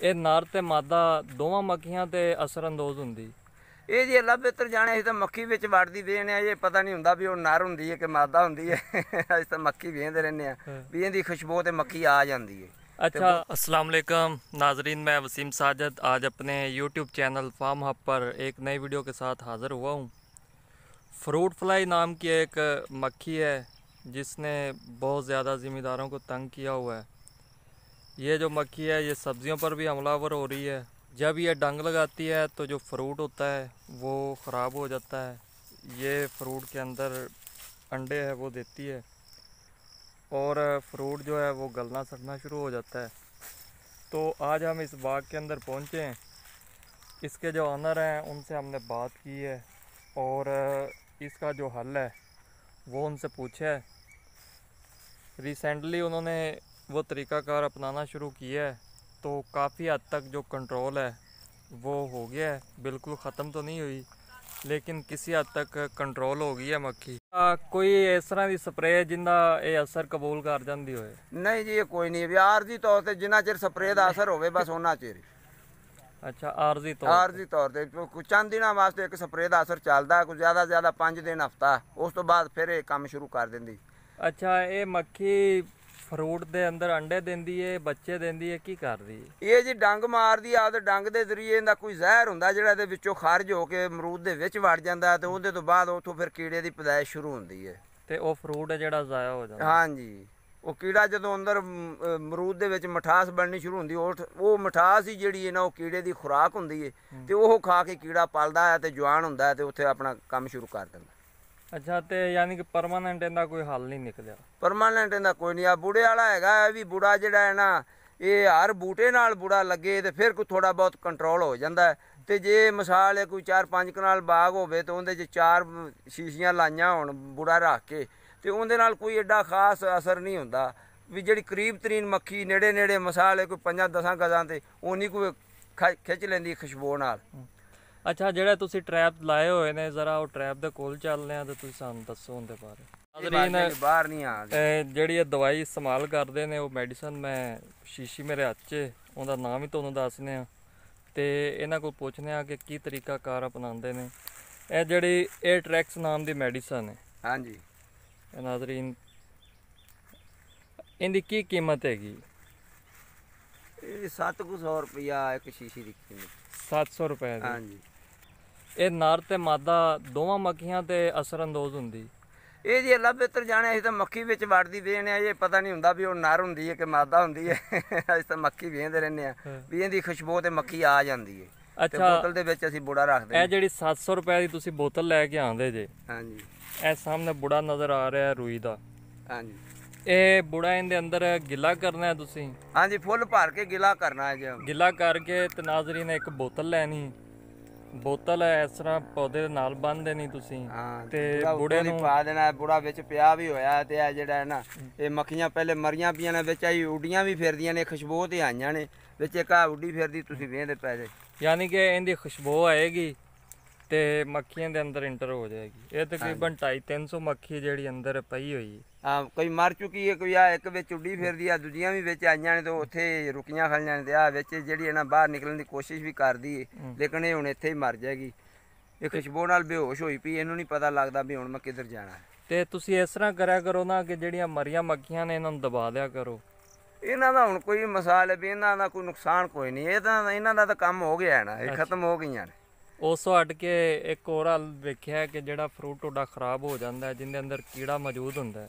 ਇਹ ਨਰ ਤੇ ਮਾਦਾ ਦੋਵਾਂ ਮੱਖੀਆਂ ਤੇ ਅਸਰ ਅੰਦੋਜ਼ ਹੁੰਦੀ ਇਹ ਜੀ ਅੱਲਾ ਬਿਹਤਰ ਜਾਣੇ ਅਸੀਂ ਤਾਂ ਮੱਖੀ ਵਿੱਚ ਵੜਦੀ ਵੇਣਿਆ ਇਹ ਪਤਾ ਨਹੀਂ ਹੁੰਦਾ ਵੀ ਉਹ ਨਰ ਹੁੰਦੀ ਹੈ ਕਿ ਮਾਦਾ ਹੁੰਦੀ ਹੈ ਅਸੀਂ ਤਾਂ ਮੱਖੀ ਵੇਂਦੇ ਰਹਿੰਦੇ ਆ ਵੀ ਇਹਦੀ ਖੁਸ਼ਬੂ ਤੇ ਮੱਖੀ ਆ ਜਾਂਦੀ ਹੈ ਅੱਛਾ ਅਸਲਾਮ ਅਲੈਕਮ ਨਾਜ਼ਰੀਨ ਮੈਂ ਵਸੀਮ ਸਾਜਦ ਅੱਜ ਆਪਣੇ YouTube ਚੈਨਲ ਫਾਰਮ ਹੱਬ ਪਰ ਇੱਕ ਨਈ ਵੀਡੀਓ ਕੇ ਸਾਥ ਹਾਜ਼ਰ ਹੁਆ ਹੂੰ ਫਰੂਟ ਫਲਾਈ ਨਾਮ ਕੀ ਇੱਕ ਮੱਖੀ ਹੈ ਜਿਸ ਨੇ ਬਹੁਤ ਜ਼ਿਆਦਾ ਜ਼ਿੰਮੇਦਾਰਾਂ ਕੋ ਤੰਗ ਕੀਆ ਹੋਇਆ ਹੈ ये जो मक्खी है ये सब्जियों पर भी हमलावर हो रही है जब ये डंग लगाती है तो जो फ्रूट होता है वो ख़राब हो जाता है ये फ्रूट के अंदर अंडे है वो देती है और फ्रूट जो है वो गलना सड़ना शुरू हो जाता है तो आज हम इस बाग के अंदर पहुँचे हैं इसके जो ऑनर हैं उनसे हमने बात की है और इसका जो हल है वो उनसे पूछा है रिसेंटली उन्होंने वो तरीक़ाकार ਅਪਣਾਣਾ ਸ਼ੁਰੂ किया है तो काफ़ी हद तक जो कंट्रोल है वो हो गया है बिल्कुल ख़त्म तो नहीं हुई ਲੇਕਿਨ ਕਿਸੇ ਹੱਦ ਤੱਕ ਕੰਟਰੋਲ ਹੋ ਗਈ ਹੈ ਮੱਖੀ ਕੋਈ ਇਸ ਤਰ੍ਹਾਂ ਦੀ ਸਪਰੇਅ ਜਿੰਦਾ ਇਹ ਅਸਰ ਕਬੂਲ ਕਰ ਜਾਂਦੀ ਹੋਏ ਨਹੀਂ ਜੀ ਇਹ ਕੋਈ ਨਹੀਂ ਵੀ ਆਰਜ਼ੀ ਤੌਰ ਤੇ ਜਿੰਨਾ ਚਿਰ ਸਪਰੇਅ ਦਾ ਅਸਰ ਹੋਵੇ ਬਸ ਉਹਨਾਂ ਚਿਰ ਅੱਛਾ ਆਰਜ਼ੀ ਤੌਰ ਆਰਜ਼ੀ ਤੌਰ ਤੇ ਕੁਝ ਚੰਦ ਦਿਨਾਂ ਵਾਸਤੇ ਇੱਕ ਸਪਰੇਅ ਦਾ ਅਸਰ ਚੱਲਦਾ ਕੁਝ ਜ਼ਿਆਦਾ ਜ਼ਿਆਦਾ 5 ਦਿਨ ਹਫਤਾ ਉਸ ਤੋਂ ਬਾਅਦ ਫਿਰ ਇਹ ਕੰਮ ਸ਼ੁਰੂ ਕਰ ਦਿੰਦੀ ਅੱਛਾ ਇਹ ਮੱਖੀ ਫਰੂਟ ਦੇ ਅੰਦਰ ਅੰਡੇ ਦਿੰਦੀ ਏ ਬੱਚੇ ਦਿੰਦੀ ਏ ਕੀ ਕਰਦੀ ਏ ਇਹ ਜੀ ਡੰਗ ਮਾਰਦੀ ਆ ਤੇ ਡੰਗ ਦੇ ਜ਼ਰੀਏ ਇਹਦਾ ਕੋਈ ਜ਼ਹਿਰ ਹੁੰਦਾ ਜਿਹੜਾ ਇਹਦੇ ਵਿੱਚੋਂ ਖਾਰਜ ਹੋ ਕੇ ਅਮਰੂਦ ਦੇ ਵਿੱਚ ਵੜ ਜਾਂਦਾ ਤੇ ਉਹਦੇ ਤੋਂ ਬਾਅਦ ਉੱਥੋਂ ਫਿਰ ਕੀੜੇ ਦੀ ਪਦਾਇਸ਼ ਸ਼ੁਰੂ ਹੁੰਦੀ ਏ ਤੇ ਉਹ ਫਰੂਟ ਹੈ ਜਿਹੜਾ ਜ਼ਾਇਆ ਹੋ ਜਾਂਦਾ ਹਾਂਜੀ ਉਹ ਕੀੜਾ ਜਦੋਂ ਅੰਦਰ ਮਰੂਦ ਦੇ ਵਿੱਚ ਮਠਾਸ ਬਣਨੀ ਸ਼ੁਰੂ ਹੁੰਦੀ ਉਹ ਉਹ ਮਠਾਸ ਹੀ ਜਿਹੜੀ ਹੈ ਨਾ ਉਹ ਕੀੜੇ ਦੀ ਖੁਰਾਕ ਹੁੰਦੀ ਏ ਤੇ ਉਹ ਖਾ ਕੇ ਕੀੜਾ ਪਲਦਾ ਹੈ ਤੇ ਜਵਾਨ ਹੁੰਦਾ ਹੈ ਤੇ ਉੱਥੇ ਆਪਣਾ ਕੰਮ ਸ਼ੁਰੂ ਕਰ ਦਿੰਦਾ ਅੱਛਾ ਤੇ ਯਾਨੀ ਕਿ ਪਰਮਾਨੈਂਟ ਇਹਦਾ ਕੋਈ ਹੱਲ ਨਹੀਂ ਨਿਕਲਿਆ ਪਰਮਾਨੈਂਟ ਇਹਦਾ ਕੋਈ ਨਹੀਂ ਆ ਬੁੜੇ ਵਾਲਾ ਹੈਗਾ ਇਹ ਵੀ ਬੁੜਾ ਜਿਹੜਾ ਹੈ ਨਾ ਇਹ ਹਰ ਬੂਟੇ ਨਾਲ ਬੁੜਾ ਲੱਗੇ ਤੇ ਫਿਰ ਕੋਈ ਥੋੜਾ ਬਹੁਤ ਕੰਟਰੋਲ ਹੋ ਜਾਂਦਾ ਤੇ ਜੇ ਮਿਸਾਲ ਹੈ ਕੋਈ 4-5 ਕਨਾਲ ਬਾਗ ਹੋਵੇ ਤੇ ਉਹਦੇ 'ਚ ਚਾਰ ਸ਼ੀਸ਼ੀਆਂ ਲਾਈਆਂ ਹੋਣ ਬੁੜਾ ਰੱਖ ਕੇ ਤੇ ਉਹਦੇ ਨਾਲ ਕੋਈ ਐਡਾ ਖਾਸ ਅਸਰ ਨਹੀਂ ਹੁੰਦਾ ਵੀ ਜਿਹੜੀ ਕਰੀਬ ਤਰੀਨ ਮੱਖੀ ਨੇੜੇ ਨੇੜੇ ਮਿਸਾਲ ਹੈ ਕੋਈ 5-10 ਗਜ਼ਾਂ ਤੇ ਉਹ ਨਹੀਂ ਕੋਈ ਖਿੱਚ ਲੈਂਦੀ ਖੁਸ਼ਬੂ ਨਾਲ ਅੱਛਾ ਜਿਹੜਾ ਤੁਸੀਂ ਟ੍ਰੈਪ ਲਾਏ ਹੋਏ ਨੇ ਜ਼ਰਾ ਉਹ ਟ੍ਰੈਪ ਦੇ ਕੋਲ ਚੱਲਦੇ ਆ ਤੇ ਤੁਸੀਂ ਸਾਨੂੰ ਦੱਸੋ ਉਹਦੇ ਬਾਰੇ ਨਾਜ਼ਰੀਨ ਬਾਹਰ ਨਹੀਂ ਆ ਇਹ ਜਿਹੜੀ ਇਹ ਦਵਾਈ ਇਸਤੇਮਾਲ ਕਰਦੇ ਨੇ ਉਹ ਮੈਡੀਸਨ ਮੈਂ ਸ਼ੀਸ਼ੀ ਮੇਰੇ ਹੱਥ 'ਚ ਉਹਦਾ ਨਾਮ ਹੀ ਤੁਹਾਨੂੰ ਦੱਸਨੇ ਆ ਤੇ ਇਹਨਾਂ ਕੋਲ ਪੁੱਛਨੇ ਆ ਕਿ ਕੀ ਤਰੀਕਾ ਕਾਰ ਅਪਣਾਉਂਦੇ ਨੇ ਇਹ ਜਿਹੜੀ ਇਹ ਟ੍ਰੈਕਸ ਨਾਮ ਦੀ ਮੈਡੀਸਨ ਹੈ ਹਾਂਜੀ ਇਹ ਨਾਜ਼ਰੀਨ ਇਹਦੀ ਕੀ ਕੀਮਤ ਹੈਗੀ ਇਹ 700 ਰੁਪਿਆ ਇੱਕ ਸ਼ੀਸ਼ੀ ਦੀ ਕੀਮਤ 700 ਰੁਪਏ ਦੀ ਹਾਂਜੀ ਇਹ ਨਰ ਤੇ ਮਾਦਾ ਦੋਵਾਂ ਮੱਖੀਆਂ ਤੇ ਅਸਰ ਅੰਦੋਜ਼ ਹੁੰਦੀ ਇਹ ਜੀ ਅੱਲਾ ਬਿਹਤਰ ਜਾਣੇ ਅਸੀਂ ਤਾਂ ਮੱਖੀ ਵਿੱਚ ਵੜਦੀ ਵੇਣ ਆ ਇਹ ਪਤਾ ਨਹੀਂ ਹੁੰਦਾ ਵੀ ਉਹ ਨਰ ਹੁੰਦੀ ਹੈ ਕਿ ਮਾਦਾ ਹੁੰਦੀ ਹੈ ਅਸੀਂ ਤਾਂ ਮੱਖੀ ਵੇਂਦੇ ਰਹਿੰਦੇ ਆ ਵੀ ਇਹਦੀ ਖੁਸ਼ਬੂ ਤੇ ਮੱਖੀ ਆ ਜਾਂਦੀ ਹੈ ਅੱਛਾ ਬੋਤਲ ਦੇ ਵਿੱਚ ਅਸੀਂ ਬੁੜਾ ਰੱਖਦੇ ਆ ਇਹ ਜਿਹੜੀ 700 ਰੁਪਏ ਦੀ ਤੁਸੀਂ ਬੋਤਲ ਲੈ ਕੇ ਆਂਦੇ ਜੇ ਹਾਂਜੀ ਇਹ ਸਾਹਮਣੇ ਬੁੜਾ ਨਜ਼ਰ ਆ ਰਿਹਾ ਰੂਈ ਦਾ ਹਾਂਜੀ ਇਹ ਬੁੜਾ ਇਹਦੇ ਅੰਦਰ ਗਿਲਾ ਕਰਨਾ ਹੈ ਤੁਸੀਂ ਹਾਂਜੀ ਫੁੱਲ ਭਰ ਕੇ ਗਿਲਾ ਕਰਨਾ ਹੈ ਜੀ ਗਿਲਾ ਕਰਕੇ ਤਨਾਜ਼ਰੀ ਨੇ ਇੱਕ ਬੋਤਲ ਲੈਣੀ ਬੋਤਲ ਐ ਇਸ ਤਰ੍ਹਾਂ ਪੌਦੇ ਦੇ ਨਾਲ ਬੰਨਦੇ ਦੇਣੀ ਤੁਸੀਂ ਹਾਂ ਤੇ ਬੁੜੇ ਨੂੰ ਪਾ ਦੇਣਾ ਬੁੜਾ ਵਿੱਚ ਪਿਆ ਵੀ ਹੋਇਆ ਤੇ ਆ ਜਿਹੜਾ ਹੈ ਨਾ ਇਹ ਮੱਖੀਆਂ ਪਹਿਲੇ ਮਰੀਆਂ ਪੀਆਂ ਨੇ ਵਿੱਚ ਆਈ ਉਡੀਆਂ ਵੀ ਫਿਰਦੀਆਂ ਨੇ ਖੁਸ਼ਬੂ ਤੇ ਆਈਆਂ ਨੇ ਵਿੱਚ ਇੱਕ ਆ ਉਡੀ ਫਿਰਦੀ ਤੁਸੀਂ ਵੇਂਦੇ ਪੈ ਯਾਨੀ ਕਿ ਇਹਦੀ ਖੁਸ਼ਬੂ ਆਏਗੀ ਤੇ ਮੱਖੀਆਂ ਦੇ ਅੰਦਰ ਇੰਟਰ ਹੋ ਜਾਏਗੀ ਇਹ ਤਕਰੀਬਨ 2.5-300 ਮੱਖੀ ਜਿਹੜੀ ਅੰਦਰ ਪਈ ਹੋਈ ਆ ਕੋਈ ਮਰ ਚੁੱਕੀ ਹੈ ਕੋਈ ਆ ਇੱਕ ਵਿੱਚ ਉੱਡੀ ਫਿਰਦੀ ਆ ਦੂਜੀਆਂ ਵੀ ਵਿੱਚ ਆਈਆਂ ਨੇ ਤੇ ਉੱਥੇ ਰੁਕੀਆਂ ਖਲ ਜਾਂਦੇ ਆ ਵਿੱਚ ਜਿਹੜੀ ਇਹਨਾਂ ਬਾਹਰ ਨਿਕਲਣ ਦੀ ਕੋਸ਼ਿਸ਼ ਵੀ ਕਰਦੀ ਹੈ ਲੇਕਿਨ ਇਹ ਹੁਣ ਇੱਥੇ ਹੀ ਮਰ ਜਾਏਗੀ ਇਹ ਖੁਸ਼ਬੂ ਨਾਲ ਬੇਹੋਸ਼ ਹੋਈ ਪਈ ਇਹਨੂੰ ਨਹੀਂ ਪਤਾ ਲੱਗਦਾ ਵੀ ਹੁਣ ਮੈਂ ਕਿੱਧਰ ਜਾਣਾ ਹੈ ਤੇ ਤੁਸੀਂ ਇਸ ਤਰ੍ਹਾਂ ਕਰਿਆ ਕਰੋ ਨਾ ਕਿ ਜਿਹੜੀਆਂ ਮਰੀਆਂ ਮੱਖੀਆਂ ਨੇ ਇਹਨਾਂ ਨੂੰ ਦਬਾ ਦਿਆ ਕਰੋ ਇਹਨਾਂ ਦਾ ਹੁਣ ਕੋਈ ਮਸਾਲ ਵੀ ਇਹਨਾਂ ਦਾ ਕੋਈ ਨੁਕਸਾਨ ਕੋਈ ਨਹੀਂ ਇਹ ਤਾਂ ਇਹਨਾਂ ਦਾ ਤਾਂ ਕੰਮ ਹੋ ਗਿਆ ਨਾ ਇਹ ਖਤਮ ਹੋ ਗਈਆਂ ਨੇ ਉਸ ਤੋਂ ਅੱਡ ਕੇ ਇੱਕ ਹੋਰ ਹੱਲ ਵੇਖਿਆ ਕਿ ਜਿਹੜਾ ਫਰੂਟ ਤੁਹਾਡਾ ਖਰਾਬ ਹੋ ਜਾਂਦਾ ਹੈ ਜਿੰਦੇ ਅੰਦਰ ਕੀੜਾ ਮੌਜੂਦ ਹੁੰਦਾ ਹੈ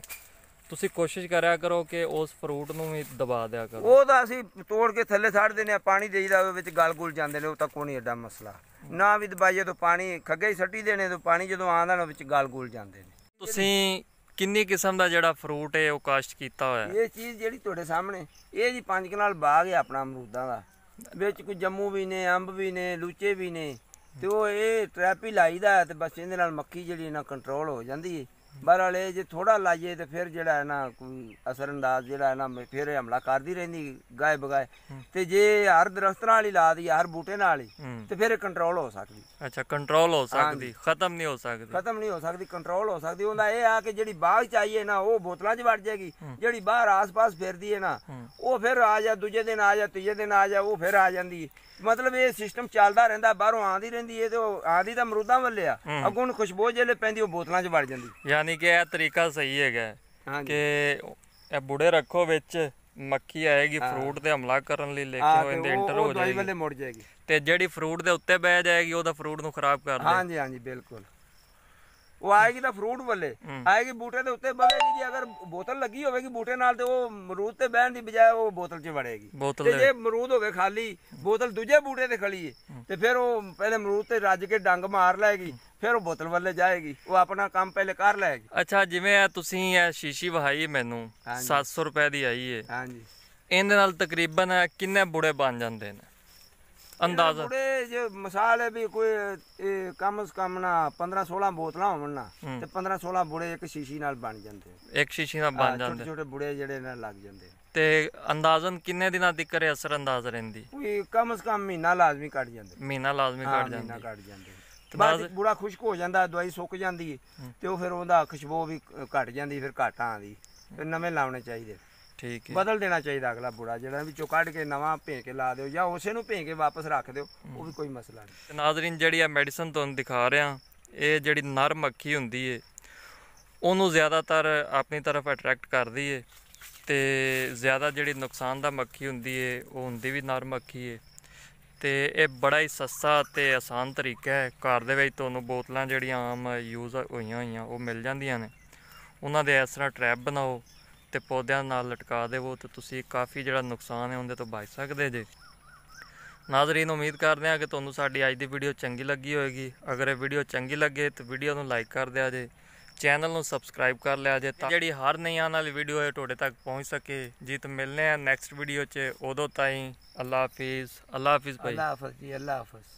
ਤੁਸੀਂ ਕੋਸ਼ਿਸ਼ ਕਰਿਆ ਕਰੋ ਕਿ ਉਸ ਫਰੂਟ ਨੂੰ ਵੀ ਦਬਾ ਦਿਆ ਕਰੋ ਉਹ ਤਾਂ ਅਸੀਂ ਤੋੜ ਕੇ ਥੱਲੇ ਸਾੜ ਦਿੰਦੇ ਆ ਪਾਣੀ ਦੇਈਦਾ ਉਹਦੇ ਵਿੱਚ ਗਲ ਗੁਲ ਜਾਂਦੇ ਨੇ ਉਹ ਤਾਂ ਕੋਈ ਐਡਾ ਮਸਲਾ ਨਾ ਵੀ ਦਬਾਈਏ ਤਾਂ ਪਾਣੀ ਖੱਗੇ ਹੀ ਸੱਟੀ ਦੇਣੇ ਤਾਂ ਪਾਣੀ ਜਦੋਂ ਆਂਦਾ ਨਾ ਵਿੱਚ ਗਲ ਗੁਲ ਜਾਂਦੇ ਨੇ ਤੁਸੀਂ ਕਿੰਨੀ ਕਿਸਮ ਦਾ ਜਿਹੜਾ ਫਰੂਟ ਹੈ ਉਹ ਕਾਸ਼ਤ ਕੀਤਾ ਹੋਇਆ ਇਹ ਚੀਜ਼ ਜਿਹੜੀ ਤੁਹਾਡੇ ਸਾਹਮਣੇ ਇਹ ਜੀ ਪੰਜ ਕਨਾਲ ਬਾਗ ਹੈ ਆਪਣਾ ਅਮਰੂਦਾਂ ਦਾ ਵਿੱਚ ਕੋਈ ਜੰਮੂ ਵੀ ਨੇ ਅੰਬ ਵੀ ਨੇ ਲੂਚੇ ਵੀ ਨੇ ਤੇ ਉਹ ਇਹ ਟ੍ਰੈਪ ਹੀ ਲਾਈਦਾ ਤੇ ਬਸ ਇਹਦੇ ਨਾਲ ਮੱਕੀ ਜਿਹੜੀ ਨਾ ਕੰਟਰੋਲ ਹੋ ਜਾਂਦੀ ਏ ਬਹਰਾਲ ਜੇ ਥੋੜਾ ਲਾਈਏ ਤੇ ਫਿਰ ਜਿਹੜਾ ਹੈ ਨਾ ਕੋਈ ਅਸਰ ਅੰਦਾਜ਼ ਜਿਹੜਾ ਹੈ ਨਾ ਫਿਰ ਇਹ ਹਮਲਾ ਕਰਦੀ ਰਹਿੰਦੀ ਗਾਇ ਬਗਾਏ ਤੇ ਜੇ ਹਰ ਦਰਖਤ ਨਾਲ ਹੀ ਲਾ ਦੀ ਹਰ ਬੂਟੇ ਨਾਲ ਹੀ ਤੇ ਫਿਰ ਕੰਟਰੋਲ ਹੋ ਸਕਦੀ ਅੱਛਾ ਕੰਟਰੋਲ ਹੋ ਸਕਦੀ ਖਤਮ ਨਹੀਂ ਹੋ ਸਕਦੀ ਖਤਮ ਨਹੀਂ ਹੋ ਸਕਦੀ ਕੰਟਰੋਲ ਹੋ ਸਕਦੀ ਉਹਦਾ ਇਹ ਆ ਕਿ ਜਿਹੜੀ ਬਾਗ ਚਾਹੀਏ ਨਾ ਉਹ ਬੋਤਲਾਂ 'ਚ ਵੜ ਜਾਏਗੀ ਜਿਹੜੀ ਬਾਹਰ ਆਸ-ਪਾਸ ਫਿਰਦੀ ਹੈ ਨਾ ਉਹ ਫਿਰ ਆ ਜਾ ਦੂਜੇ ਦਿਨ ਆ ਜਾ ਤੀਜੇ ਦਿਨ ਆ ਜਾ ਉਹ ਫਿਰ ਆ ਜਾਂਦੀ ਮਤਲਬ ਇਹ ਸਿਸਟਮ ਚੱਲਦਾ ਰਹਿੰਦਾ ਬਾਹਰੋਂ ਆਂਦੀ ਰਹਿੰਦੀ ਇਹ ਤੇ ਉਹ ਆਂਦੀ ਤਾਂ ਮਰੂਦਾਂ ਵੱਲੇ ਆ ਖੁਸ਼ਬੂ ਜਿਹੜੇ ਪੈਂਦੀ ਉਹ ਬੋਤਲਾਂ 'ਚ ਵੜ ਜਾਂਦੀ ਯਾਨੀ ਕਿ ਇਹ ਤਰੀਕਾ ਸਹੀ ਹੈਗਾ ਕਿ ਇਹ ਬੁੜੇ ਰੱਖੋ ਵਿੱਚ ਮੱਖੀ ਆਏਗੀ ਫਰੂਟ ਤੇ ਹਮਲਾ ਕਰਨ ਲਈ ਲੈ ਕੇ ਉਹ ਇੰਟਰ ਹੋ ਜਾਏਗੀ ਵੇਲੇ ਮੁੜ ਜਾਏਗੀ ਤੇ ਜਿਹੜੀ ਫਰੂਟ ਦੇ ਉੱਤੇ ਬਹਿ ਜਾਏਗੀ ਉਹਦਾ ਫਰੂਟ ਨੂੰ ਖਰਾਬ ਕਰ ਦੇ ਹਾਂਜੀ ਹਾਂਜੀ ਬਿਲਕੁਲ ਉਹ ਆਏਗੀ ਤਾਂ ਫਰੂਟ ਵੱਲੇ ਆਏਗੀ ਬੂਟੇ ਦੇ ਉੱਤੇ ਬਵੇਗੀ ਜੇ ਅਗਰ ਬੋਤਲ ਲੱਗੀ ਹੋਵੇਗੀ ਬੂਟੇ ਨਾਲ ਤੇ ਉਹ ਮਰੂਦ ਤੇ ਬਹਿਣ ਦੀ ਬਜਾਏ ਉਹ ਬੋਤਲ 'ਚ ਵੜੇਗੀ ਤੇ ਜੇ ਮਰੂਦ ਹੋਵੇ ਖਾਲੀ ਬੋਤਲ ਦੂਜੇ ਬੂਟੇ ਤੇ ਖੜੀ ਏ ਤੇ ਫਿਰ ਉਹ ਪਹਿਲੇ ਮਰੂਦ ਤੇ ਰੱਜ ਕੇ ਡੰਗ ਮਾਰ ਲੈਗੀ ਫਿਰ ਉਹ ਬੋਤਲ ਵੱਲੇ ਜਾਏਗੀ ਉਹ ਆਪਣਾ ਕੰਮ ਪਹਿਲੇ ਕਰ ਲਏਗੀ ਅੱਛਾ ਜਿਵੇਂ ਆ ਤੁਸੀਂ ਇਹ ਸ਼ੀਸ਼ੀ ਵਹਾਈ ਮੈਨੂੰ 700 ਰੁਪਏ ਦੀ ਆਈ ਏ ਹਾਂਜੀ ਇਹਦੇ ਨਾਲ ਤਕਰੀਬਨ ਕਿੰਨੇ ਬੁੜੇ ਬਣ ਜਾਂਦੇ ਨੇ ਅੰਦਾਜ਼ਾ ਬੁੜੇ ਜੇ ਮਿਸਾਲ ਹੈ ਵੀ ਕੋਈ ਇਹ ਕਮ ਸ ਕਮ ਨਾ 15 16 ਬੋਤਲਾਂ ਹੋਣ ਨਾ ਤੇ 15 16 ਬੁੜੇ ਇੱਕ ਸ਼ੀਸ਼ੀ ਨਾਲ ਬਣ ਜਾਂਦੇ ਇੱਕ ਸ਼ੀਸ਼ੀ ਨਾਲ ਬਣ ਜਾਂਦੇ ਛੋਟੇ ਬੁੜੇ ਜਿਹੜੇ ਨਾਲ ਲੱਗ ਜਾਂਦੇ ਤੇ ਅੰਦਾਜ਼ਨ ਕਿੰਨੇ ਦਿਨਾਂ ਤੱਕ ਅਸਰ ਅੰਦਾਜ਼ ਰਹਿੰਦੀ ਕੋਈ ਕਮ ਸ ਕਮ ਮਹੀਨਾ ਲਾਜ਼ਮੀ ਕੱਢ ਜਾਂਦੇ ਮਹੀਨਾ ਲਾਜ਼ਮੀ ਕੱਟ ਜਾਂਦੇ ਮਹੀਨਾ ਕੱਢ ਜਾਂਦੇ ਬਾਅਦ ਬੁਰਾ ਖੁਸ਼ਕ ਹੋ ਜਾਂਦਾ ਦਵਾਈ ਸੁੱਕ ਜਾਂਦੀ ਹੈ ਤੇ ਉਹ ਫਿਰ ਉਹਦਾ ਖੁਸ਼ਬੂ ਵੀ ਘਟ ਜਾਂਦੀ ਫਿਰ ਘਾਟਾਂ ਆਂਦੀ ਤੇ ਨਵੇਂ ਲਾਉਣੇ ਚਾਹੀਦੇ ਠੀਕ ਹੈ ਬਦਲ ਦੇਣਾ ਚਾਹੀਦਾ ਅਗਲਾ ਬੂੜਾ ਜਿਹੜਾ ਵਿੱਚੋਂ ਕੱਢ ਕੇ ਨਵਾਂ ਭੇਂ ਕੇ ਲਾ ਦਿਓ ਜਾਂ ਉਸੇ ਨੂੰ ਭੇਂ ਕੇ ਵਾਪਸ ਰੱਖ ਦਿਓ ਉਹ ਵੀ ਕੋਈ ਮਸਲਾ ਨਹੀਂ ਤੇ ਨਾਜ਼ਰੀਨ ਜਿਹੜੀ ਆ ਮੈਡੀਸਨ ਤੁਹਾਨੂੰ ਦਿਖਾ ਰਿਹਾ ਇਹ ਜਿਹੜੀ ਨਰ ਮੱਖੀ ਹੁੰਦੀ ਏ ਉਹਨੂੰ ਜ਼ਿਆਦਾਤਰ ਆਪਣੀ ਤਰਫ ਅਟਰੈਕਟ ਕਰਦੀ ਏ ਤੇ ਜ਼ਿਆਦਾ ਜਿਹੜੀ ਨੁਕਸਾਨ ਦਾ ਮੱਖੀ ਹੁੰਦੀ ਏ ਉਹ ਹੁੰਦੀ ਵੀ ਨਰ ਮੱਖੀ ਏ ਤੇ ਇਹ ਬੜਾ ਹੀ ਸਸਤਾ ਤੇ ਆਸਾਨ ਤਰੀਕਾ ਹੈ ਘਰ ਦੇ ਵਿੱਚ ਤੁਹਾਨੂੰ ਬੋਤਲਾਂ ਜਿਹੜੀਆਂ ਆਮ ਯੂਜ਼ ਹੋਈਆਂ ਹੋਈਆਂ ਉਹ ਮਿਲ ਜਾਂਦੀਆਂ ਨੇ ਉਹਨਾਂ ਦੇ ਇਸ ਤਰ੍ਹਾਂ ਟ੍ਰੈਪ ਬਣਾਓ ਤੇ ਪੌਦਿਆਂ ਨਾਲ ਲਟਕਾ ਦੇਵੋ ਤੇ ਤੁਸੀਂ ਕਾਫੀ ਜਿਹੜਾ ਨੁਕਸਾਨ ਹੈ ਉਹਦੇ ਤੋਂ ਬਚ ਸਕਦੇ ਜੇ ਨਾਜ਼ਰੀਨ ਉਮੀਦ ਕਰਦੇ ਹਾਂ ਕਿ ਤੁਹਾਨੂੰ ਸਾਡੀ ਅੱਜ ਦੀ ਵੀਡੀਓ ਚੰਗੀ ਲੱਗੀ ਹੋਵੇਗੀ ਅਗਰ ਇਹ ਵੀਡੀਓ ਚੰਗੀ ਲੱਗੇ ਤਾਂ ਵੀਡੀਓ ਨੂੰ ਲਾਈਕ ਕਰ ਦਿਆ ਜੇ ਚੈਨਲ ਨੂੰ ਸਬਸਕ੍ਰਾਈਬ ਕਰ ਲਿਆ ਜੇ ਤਾਂ ਜਿਹੜੀ ਹਰ ਨਈ ਆਣ ਵਾਲੀ ਵੀਡੀਓ ਹੈ ਤੁਹਾਡੇ ਤੱਕ ਪਹੁੰਚ ਸਕੇ ਜੀ ਤਾਂ ਮਿਲਨੇ ਆ ਨੈਕਸਟ ਵੀਡੀਓ 'ਚ ਉਦੋਂ ਤਾਈਂ ਅੱਲਾ ਹਾਫਿਜ਼ ਅੱਲਾ ਹਾਫਿਜ਼ ਭਾਈ ਅੱਲਾ ਹਾਫਿਜ਼ ਜੀ ਅੱਲਾ ਹਾਫਿਜ਼